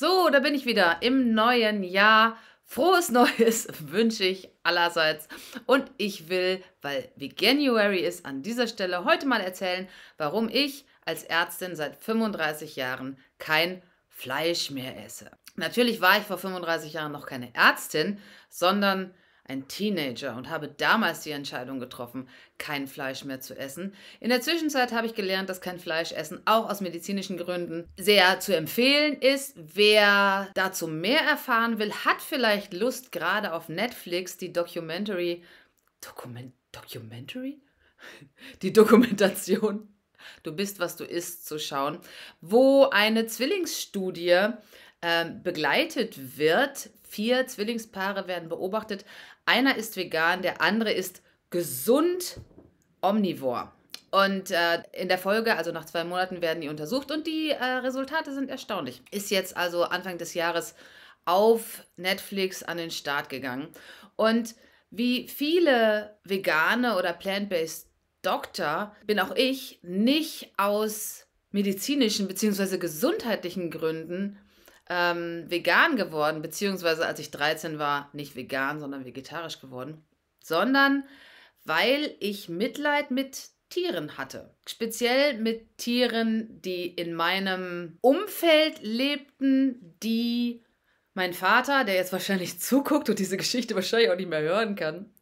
So, da bin ich wieder im neuen Jahr. Frohes Neues wünsche ich allerseits. Und ich will, weil Veganuary ist, an dieser Stelle heute mal erzählen, warum ich als Ärztin seit 35 Jahren kein Fleisch mehr esse. Natürlich war ich vor 35 Jahren noch keine Ärztin, sondern ein Teenager und habe damals die Entscheidung getroffen, kein Fleisch mehr zu essen. In der Zwischenzeit habe ich gelernt, dass kein Fleisch essen auch aus medizinischen Gründen sehr zu empfehlen ist. Wer dazu mehr erfahren will, hat vielleicht Lust, gerade auf Netflix die Documentary. Dokument, Documentary? Die Dokumentation Du bist, was du isst, zu schauen, wo eine Zwillingsstudie ähm, begleitet wird. Vier Zwillingspaare werden beobachtet einer ist vegan, der andere ist gesund omnivor. Und äh, in der Folge, also nach zwei Monaten, werden die untersucht und die äh, Resultate sind erstaunlich. Ist jetzt also Anfang des Jahres auf Netflix an den Start gegangen. Und wie viele vegane oder plant-based Doktor bin auch ich nicht aus medizinischen bzw. gesundheitlichen Gründen ähm, vegan geworden, beziehungsweise als ich 13 war, nicht vegan, sondern vegetarisch geworden, sondern weil ich Mitleid mit Tieren hatte. Speziell mit Tieren, die in meinem Umfeld lebten, die mein Vater, der jetzt wahrscheinlich zuguckt und diese Geschichte wahrscheinlich auch nicht mehr hören kann,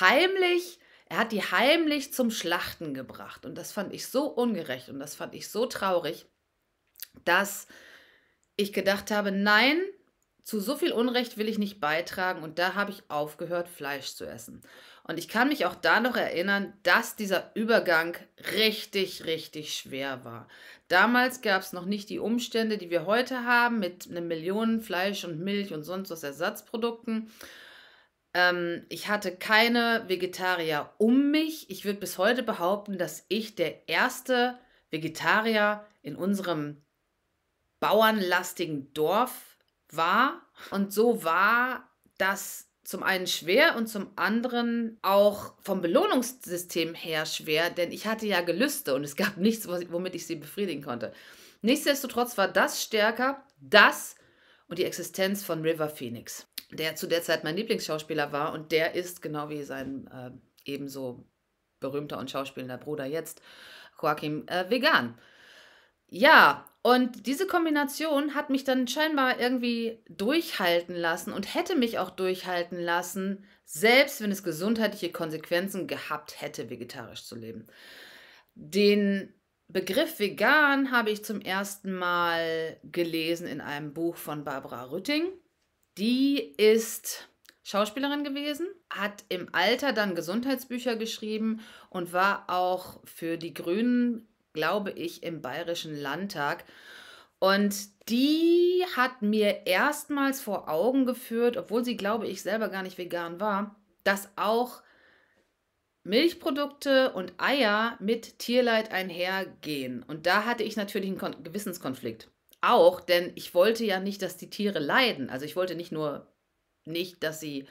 heimlich, er hat die heimlich zum Schlachten gebracht. Und das fand ich so ungerecht und das fand ich so traurig, dass ich gedacht habe, nein, zu so viel Unrecht will ich nicht beitragen und da habe ich aufgehört, Fleisch zu essen. Und ich kann mich auch da noch erinnern, dass dieser Übergang richtig, richtig schwer war. Damals gab es noch nicht die Umstände, die wir heute haben, mit einer Million Fleisch und Milch und sonst was Ersatzprodukten. Ähm, ich hatte keine Vegetarier um mich. Ich würde bis heute behaupten, dass ich der erste Vegetarier in unserem bauernlastigen Dorf war. Und so war das zum einen schwer und zum anderen auch vom Belohnungssystem her schwer, denn ich hatte ja Gelüste und es gab nichts, womit ich sie befriedigen konnte. Nichtsdestotrotz war das stärker, das und die Existenz von River Phoenix, der zu der Zeit mein Lieblingsschauspieler war und der ist, genau wie sein äh, ebenso berühmter und schauspielender Bruder jetzt, Joachim, äh, vegan. Ja, und diese Kombination hat mich dann scheinbar irgendwie durchhalten lassen und hätte mich auch durchhalten lassen, selbst wenn es gesundheitliche Konsequenzen gehabt hätte, vegetarisch zu leben. Den Begriff vegan habe ich zum ersten Mal gelesen in einem Buch von Barbara Rütting. Die ist Schauspielerin gewesen, hat im Alter dann Gesundheitsbücher geschrieben und war auch für die Grünen glaube ich, im Bayerischen Landtag. Und die hat mir erstmals vor Augen geführt, obwohl sie, glaube ich, selber gar nicht vegan war, dass auch Milchprodukte und Eier mit Tierleid einhergehen. Und da hatte ich natürlich einen Gewissenskonflikt. Auch, denn ich wollte ja nicht, dass die Tiere leiden. Also ich wollte nicht nur nicht, dass sie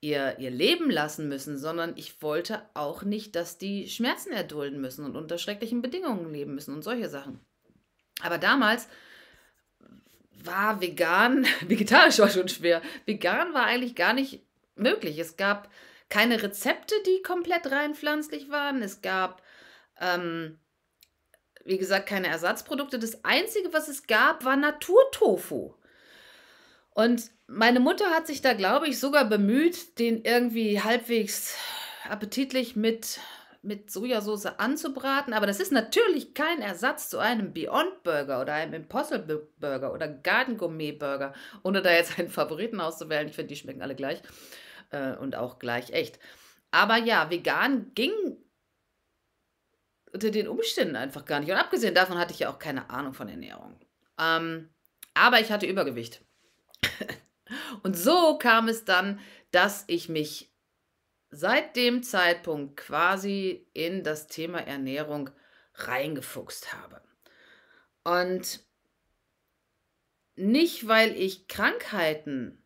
ihr, ihr Leben lassen müssen, sondern ich wollte auch nicht, dass die Schmerzen erdulden müssen und unter schrecklichen Bedingungen leben müssen und solche Sachen. Aber damals war vegan, vegetarisch war schon schwer, vegan war eigentlich gar nicht möglich. Es gab keine Rezepte, die komplett rein pflanzlich waren. Es gab, ähm, wie gesagt, keine Ersatzprodukte. Das Einzige, was es gab, war Naturtofu. Und meine Mutter hat sich da, glaube ich, sogar bemüht, den irgendwie halbwegs appetitlich mit, mit Sojasauce anzubraten. Aber das ist natürlich kein Ersatz zu einem Beyond Burger oder einem Impossible Burger oder Garden Gourmet Burger, ohne da jetzt einen Favoriten auszuwählen. Ich finde, die schmecken alle gleich äh, und auch gleich echt. Aber ja, vegan ging unter den Umständen einfach gar nicht. Und abgesehen davon hatte ich ja auch keine Ahnung von Ernährung. Ähm, aber ich hatte Übergewicht. Und so kam es dann, dass ich mich seit dem Zeitpunkt quasi in das Thema Ernährung reingefuchst habe. Und nicht, weil ich Krankheiten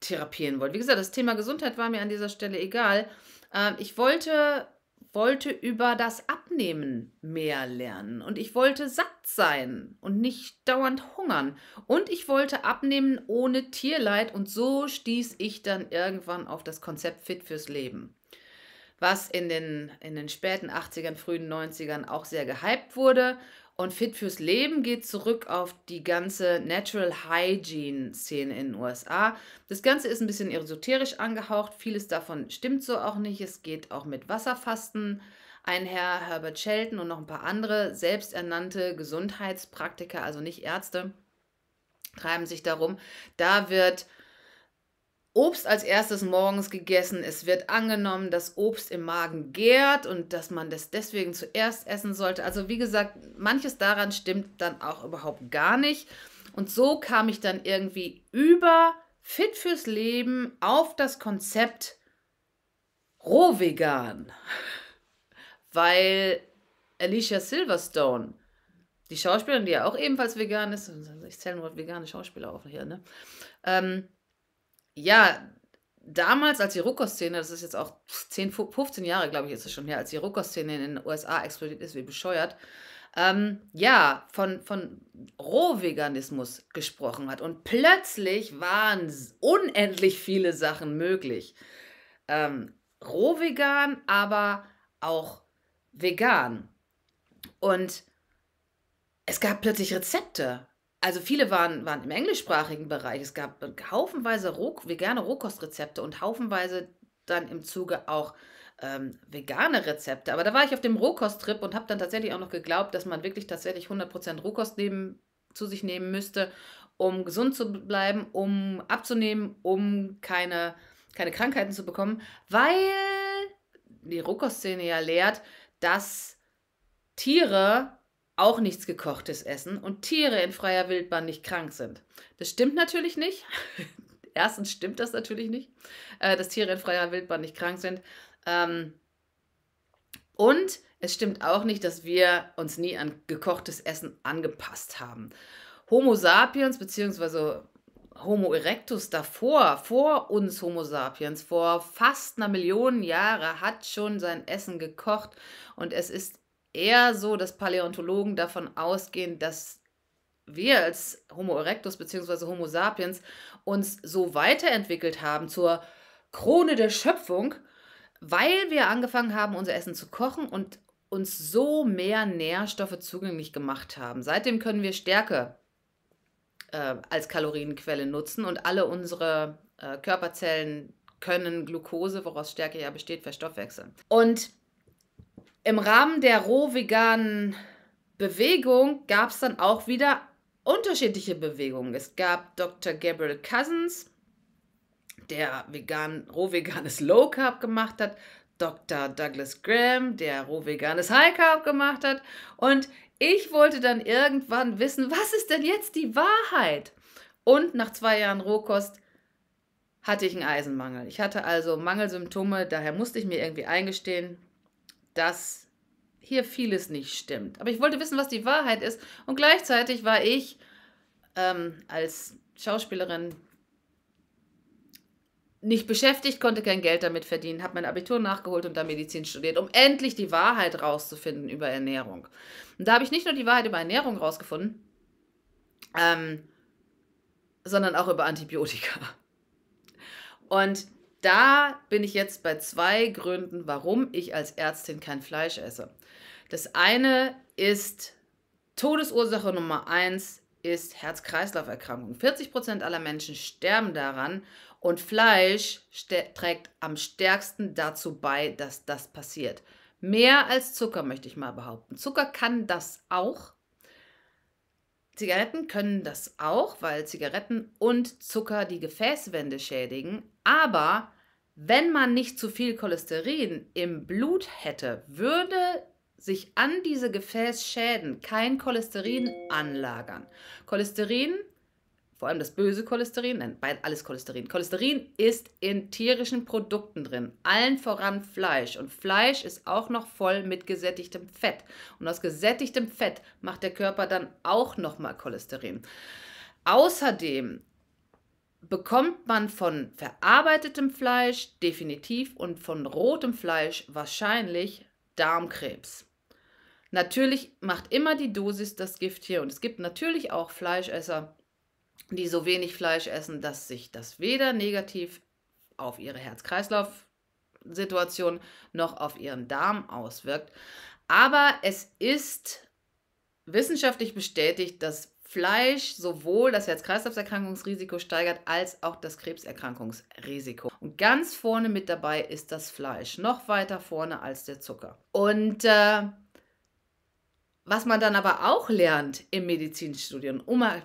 therapieren wollte. Wie gesagt, das Thema Gesundheit war mir an dieser Stelle egal. Ähm, ich wollte wollte über das Abnehmen mehr lernen und ich wollte satt sein und nicht dauernd hungern und ich wollte abnehmen ohne Tierleid und so stieß ich dann irgendwann auf das Konzept Fit fürs Leben, was in den, in den späten 80ern, frühen 90ern auch sehr gehypt wurde und Fit fürs Leben geht zurück auf die ganze Natural Hygiene-Szene in den USA. Das Ganze ist ein bisschen esoterisch angehaucht. Vieles davon stimmt so auch nicht. Es geht auch mit Wasserfasten einher. Herbert Shelton und noch ein paar andere selbsternannte Gesundheitspraktiker, also nicht Ärzte, treiben sich darum. Da wird Obst als erstes morgens gegessen. Es wird angenommen, dass Obst im Magen gärt und dass man das deswegen zuerst essen sollte. Also wie gesagt, manches daran stimmt dann auch überhaupt gar nicht. Und so kam ich dann irgendwie über Fit fürs Leben auf das Konzept Rohvegan, weil Alicia Silverstone, die Schauspielerin, die ja auch ebenfalls vegan ist, ich zähle nur vegane Schauspieler auf hier, ne? Ähm, ja, damals, als die rucko das ist jetzt auch 10, 15 Jahre, glaube ich, ist es schon her, als die rucko in den USA explodiert ist, wie bescheuert, ähm, ja, von, von Rohveganismus gesprochen hat. Und plötzlich waren unendlich viele Sachen möglich. Ähm, Rohvegan, aber auch vegan. Und es gab plötzlich Rezepte. Also viele waren, waren im englischsprachigen Bereich. Es gab haufenweise Roh, vegane Rohkostrezepte und haufenweise dann im Zuge auch ähm, vegane Rezepte. Aber da war ich auf dem Rohkosttrip und habe dann tatsächlich auch noch geglaubt, dass man wirklich tatsächlich 100% Rohkost nehmen, zu sich nehmen müsste, um gesund zu bleiben, um abzunehmen, um keine, keine Krankheiten zu bekommen, weil die Rohkostszene ja lehrt, dass Tiere auch nichts gekochtes essen und Tiere in freier Wildbahn nicht krank sind. Das stimmt natürlich nicht. Erstens stimmt das natürlich nicht, äh, dass Tiere in freier Wildbahn nicht krank sind. Ähm, und es stimmt auch nicht, dass wir uns nie an gekochtes Essen angepasst haben. Homo sapiens bzw. Homo erectus davor, vor uns Homo sapiens, vor fast einer Million Jahre hat schon sein Essen gekocht und es ist eher so, dass Paläontologen davon ausgehen, dass wir als Homo erectus bzw. Homo sapiens uns so weiterentwickelt haben zur Krone der Schöpfung, weil wir angefangen haben, unser Essen zu kochen und uns so mehr Nährstoffe zugänglich gemacht haben. Seitdem können wir Stärke äh, als Kalorienquelle nutzen und alle unsere äh, Körperzellen können Glucose, woraus Stärke ja besteht, verstoffwechseln. Und im Rahmen der roh-veganen Bewegung gab es dann auch wieder unterschiedliche Bewegungen. Es gab Dr. Gabriel Cousins, der vegan, roh-veganes Low Carb gemacht hat, Dr. Douglas Graham, der roh-veganes High Carb gemacht hat. Und ich wollte dann irgendwann wissen, was ist denn jetzt die Wahrheit? Und nach zwei Jahren Rohkost hatte ich einen Eisenmangel. Ich hatte also Mangelsymptome, daher musste ich mir irgendwie eingestehen, dass hier vieles nicht stimmt. Aber ich wollte wissen, was die Wahrheit ist. Und gleichzeitig war ich ähm, als Schauspielerin nicht beschäftigt, konnte kein Geld damit verdienen, habe mein Abitur nachgeholt und dann Medizin studiert, um endlich die Wahrheit rauszufinden über Ernährung. Und da habe ich nicht nur die Wahrheit über Ernährung rausgefunden, ähm, sondern auch über Antibiotika. Und da bin ich jetzt bei zwei Gründen, warum ich als Ärztin kein Fleisch esse. Das eine ist Todesursache Nummer eins ist Herz-Kreislauf-Erkrankung. 40 Prozent aller Menschen sterben daran und Fleisch trägt am stärksten dazu bei, dass das passiert. Mehr als Zucker möchte ich mal behaupten. Zucker kann das auch. Zigaretten können das auch, weil Zigaretten und Zucker die Gefäßwände schädigen. Aber wenn man nicht zu viel Cholesterin im Blut hätte, würde sich an diese Gefäßschäden kein Cholesterin anlagern. Cholesterin, vor allem das böse Cholesterin, nein, alles Cholesterin. Cholesterin ist in tierischen Produkten drin, allen voran Fleisch. Und Fleisch ist auch noch voll mit gesättigtem Fett. Und aus gesättigtem Fett macht der Körper dann auch nochmal Cholesterin. Außerdem bekommt man von verarbeitetem Fleisch definitiv und von rotem Fleisch wahrscheinlich Darmkrebs. Natürlich macht immer die Dosis das Gift hier und es gibt natürlich auch Fleischesser, die so wenig Fleisch essen, dass sich das weder negativ auf ihre Herz-Kreislauf-Situation noch auf ihren Darm auswirkt. Aber es ist wissenschaftlich bestätigt, dass Fleisch sowohl das Herz-Kreislauf-Erkrankungsrisiko steigert als auch das Krebserkrankungsrisiko. Und ganz vorne mit dabei ist das Fleisch, noch weiter vorne als der Zucker. Und äh, was man dann aber auch lernt im Medizinstudium,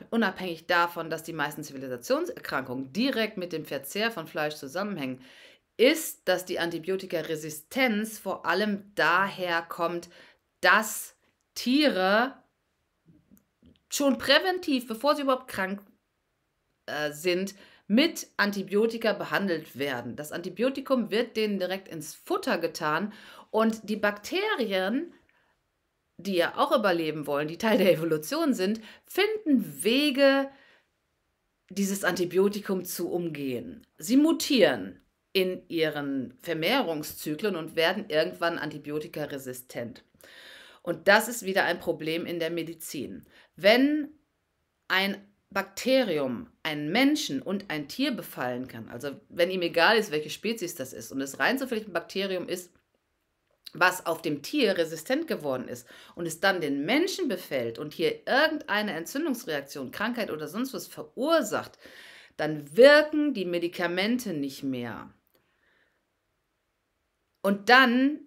unabhängig davon, dass die meisten Zivilisationserkrankungen direkt mit dem Verzehr von Fleisch zusammenhängen, ist, dass die Antibiotikaresistenz vor allem daher kommt, dass Tiere schon präventiv, bevor sie überhaupt krank äh, sind, mit Antibiotika behandelt werden. Das Antibiotikum wird denen direkt ins Futter getan und die Bakterien, die ja auch überleben wollen, die Teil der Evolution sind, finden Wege, dieses Antibiotikum zu umgehen. Sie mutieren in ihren Vermehrungszyklen und werden irgendwann antibiotikaresistent. Und das ist wieder ein Problem in der Medizin. Wenn ein Bakterium einen Menschen und ein Tier befallen kann, also wenn ihm egal ist, welche Spezies das ist, und es rein zufällig ein Bakterium ist, was auf dem Tier resistent geworden ist und es dann den Menschen befällt und hier irgendeine Entzündungsreaktion, Krankheit oder sonst was verursacht, dann wirken die Medikamente nicht mehr. Und dann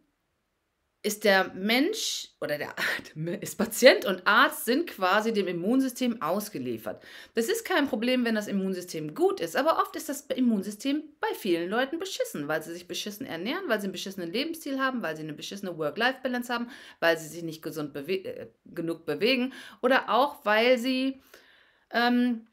ist der Mensch oder der ist Patient und Arzt sind quasi dem Immunsystem ausgeliefert. Das ist kein Problem, wenn das Immunsystem gut ist, aber oft ist das Immunsystem bei vielen Leuten beschissen, weil sie sich beschissen ernähren, weil sie einen beschissenen Lebensstil haben, weil sie eine beschissene Work-Life-Balance haben, weil sie sich nicht gesund bewe äh, genug bewegen oder auch weil sie ähm,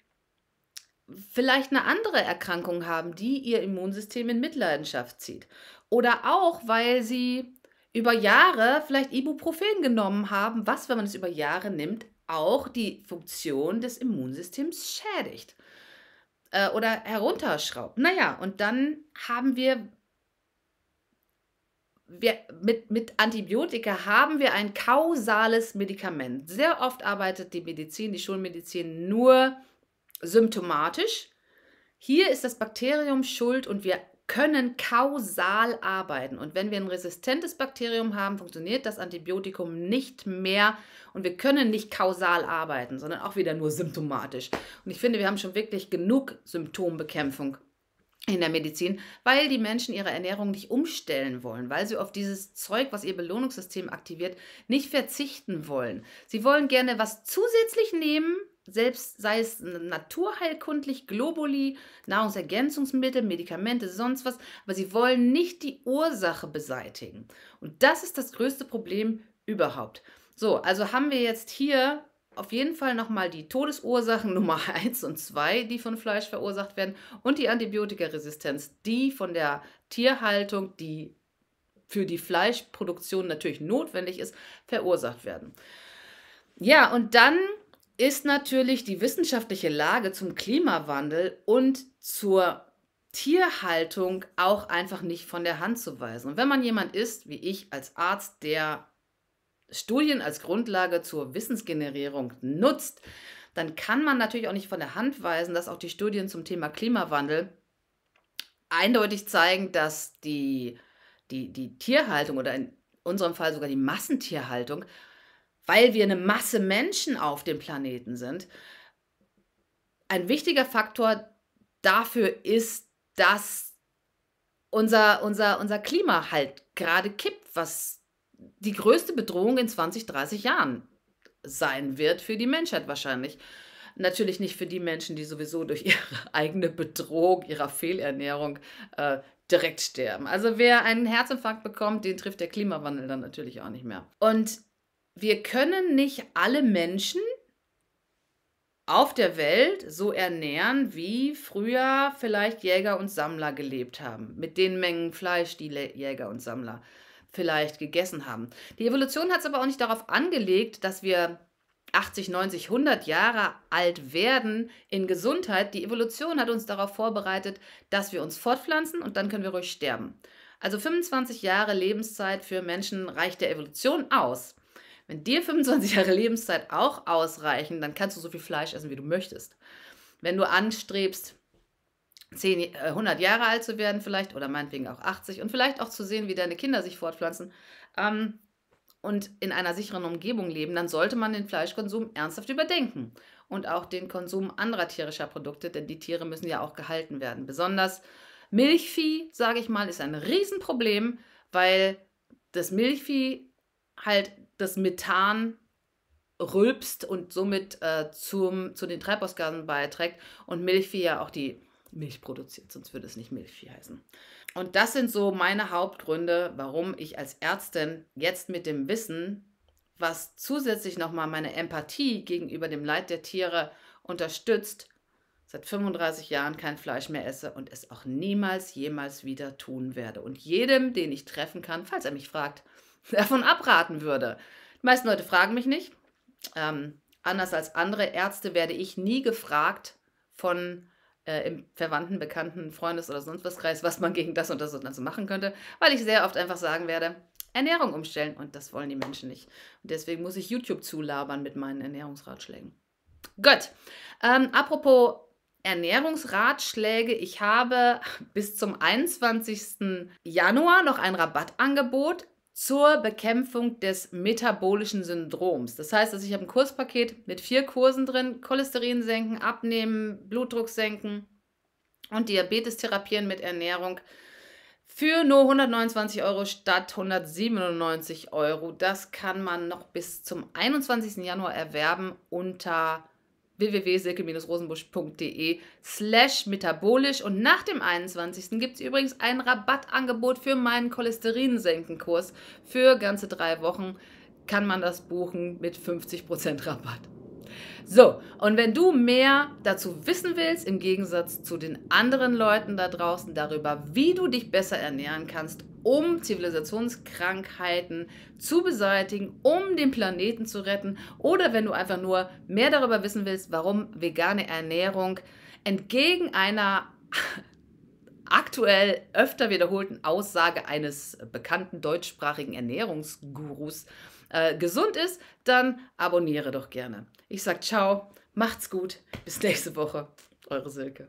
vielleicht eine andere Erkrankung haben, die ihr Immunsystem in Mitleidenschaft zieht. Oder auch, weil sie über Jahre vielleicht Ibuprofen genommen haben, was, wenn man es über Jahre nimmt, auch die Funktion des Immunsystems schädigt äh, oder herunterschraubt. Naja, und dann haben wir, wir mit, mit Antibiotika haben wir ein kausales Medikament. Sehr oft arbeitet die Medizin, die Schulmedizin nur symptomatisch. Hier ist das Bakterium schuld und wir können kausal arbeiten. Und wenn wir ein resistentes Bakterium haben, funktioniert das Antibiotikum nicht mehr und wir können nicht kausal arbeiten, sondern auch wieder nur symptomatisch. Und ich finde, wir haben schon wirklich genug Symptombekämpfung in der Medizin, weil die Menschen ihre Ernährung nicht umstellen wollen, weil sie auf dieses Zeug, was ihr Belohnungssystem aktiviert, nicht verzichten wollen. Sie wollen gerne was zusätzlich nehmen, selbst sei es naturheilkundlich, Globuli, Nahrungsergänzungsmittel, Medikamente, sonst was, aber sie wollen nicht die Ursache beseitigen. Und das ist das größte Problem überhaupt. So, also haben wir jetzt hier auf jeden Fall nochmal die Todesursachen Nummer 1 und 2, die von Fleisch verursacht werden, und die Antibiotikaresistenz, die von der Tierhaltung, die für die Fleischproduktion natürlich notwendig ist, verursacht werden. Ja, und dann ist natürlich die wissenschaftliche Lage zum Klimawandel und zur Tierhaltung auch einfach nicht von der Hand zu weisen. Und wenn man jemand ist, wie ich als Arzt, der Studien als Grundlage zur Wissensgenerierung nutzt, dann kann man natürlich auch nicht von der Hand weisen, dass auch die Studien zum Thema Klimawandel eindeutig zeigen, dass die, die, die Tierhaltung oder in unserem Fall sogar die Massentierhaltung weil wir eine Masse Menschen auf dem Planeten sind, ein wichtiger Faktor dafür ist, dass unser, unser, unser Klima halt gerade kippt, was die größte Bedrohung in 20, 30 Jahren sein wird für die Menschheit wahrscheinlich. Natürlich nicht für die Menschen, die sowieso durch ihre eigene Bedrohung, ihrer Fehlernährung äh, direkt sterben. Also wer einen Herzinfarkt bekommt, den trifft der Klimawandel dann natürlich auch nicht mehr. Und wir können nicht alle Menschen auf der Welt so ernähren, wie früher vielleicht Jäger und Sammler gelebt haben, mit den Mengen Fleisch, die Jäger und Sammler vielleicht gegessen haben. Die Evolution hat es aber auch nicht darauf angelegt, dass wir 80, 90, 100 Jahre alt werden in Gesundheit. Die Evolution hat uns darauf vorbereitet, dass wir uns fortpflanzen und dann können wir ruhig sterben. Also 25 Jahre Lebenszeit für Menschen reicht der Evolution aus. Wenn dir 25 Jahre Lebenszeit auch ausreichen, dann kannst du so viel Fleisch essen, wie du möchtest. Wenn du anstrebst, 10, 100 äh, Jahre alt zu werden vielleicht oder meinetwegen auch 80 und vielleicht auch zu sehen, wie deine Kinder sich fortpflanzen ähm, und in einer sicheren Umgebung leben, dann sollte man den Fleischkonsum ernsthaft überdenken und auch den Konsum anderer tierischer Produkte, denn die Tiere müssen ja auch gehalten werden. Besonders Milchvieh, sage ich mal, ist ein Riesenproblem, weil das Milchvieh halt das Methan rülpst und somit äh, zum, zu den Treibhausgasen beiträgt und Milchvieh ja auch die Milch produziert, sonst würde es nicht Milchvieh heißen. Und das sind so meine Hauptgründe, warum ich als Ärztin jetzt mit dem Wissen, was zusätzlich nochmal meine Empathie gegenüber dem Leid der Tiere unterstützt, seit 35 Jahren kein Fleisch mehr esse und es auch niemals, jemals wieder tun werde. Und jedem, den ich treffen kann, falls er mich fragt, davon abraten würde. Die meisten Leute fragen mich nicht. Ähm, anders als andere Ärzte werde ich nie gefragt von äh, im Verwandten, Bekannten, Freundes- oder sonst was Kreis, was man gegen das und das und das machen könnte, weil ich sehr oft einfach sagen werde, Ernährung umstellen und das wollen die Menschen nicht. Und deswegen muss ich YouTube zulabern mit meinen Ernährungsratschlägen. Gut. Ähm, apropos Ernährungsratschläge. Ich habe bis zum 21. Januar noch ein Rabattangebot zur Bekämpfung des metabolischen Syndroms. Das heißt, dass ich habe ein Kurspaket mit vier Kursen drin, Cholesterin senken, abnehmen, Blutdruck senken und Diabetes therapieren mit Ernährung für nur 129 Euro statt 197 Euro. Das kann man noch bis zum 21. Januar erwerben unter www.silke-rosenbusch.de slash metabolisch und nach dem 21. gibt es übrigens ein Rabattangebot für meinen Cholesterinsenkenkurs. Für ganze drei Wochen kann man das buchen mit 50% Rabatt. So, und wenn du mehr dazu wissen willst, im Gegensatz zu den anderen Leuten da draußen, darüber, wie du dich besser ernähren kannst, um Zivilisationskrankheiten zu beseitigen, um den Planeten zu retten oder wenn du einfach nur mehr darüber wissen willst, warum vegane Ernährung entgegen einer aktuell öfter wiederholten Aussage eines bekannten deutschsprachigen Ernährungsgurus äh, gesund ist, dann abonniere doch gerne. Ich sage ciao, macht's gut, bis nächste Woche. Eure Silke.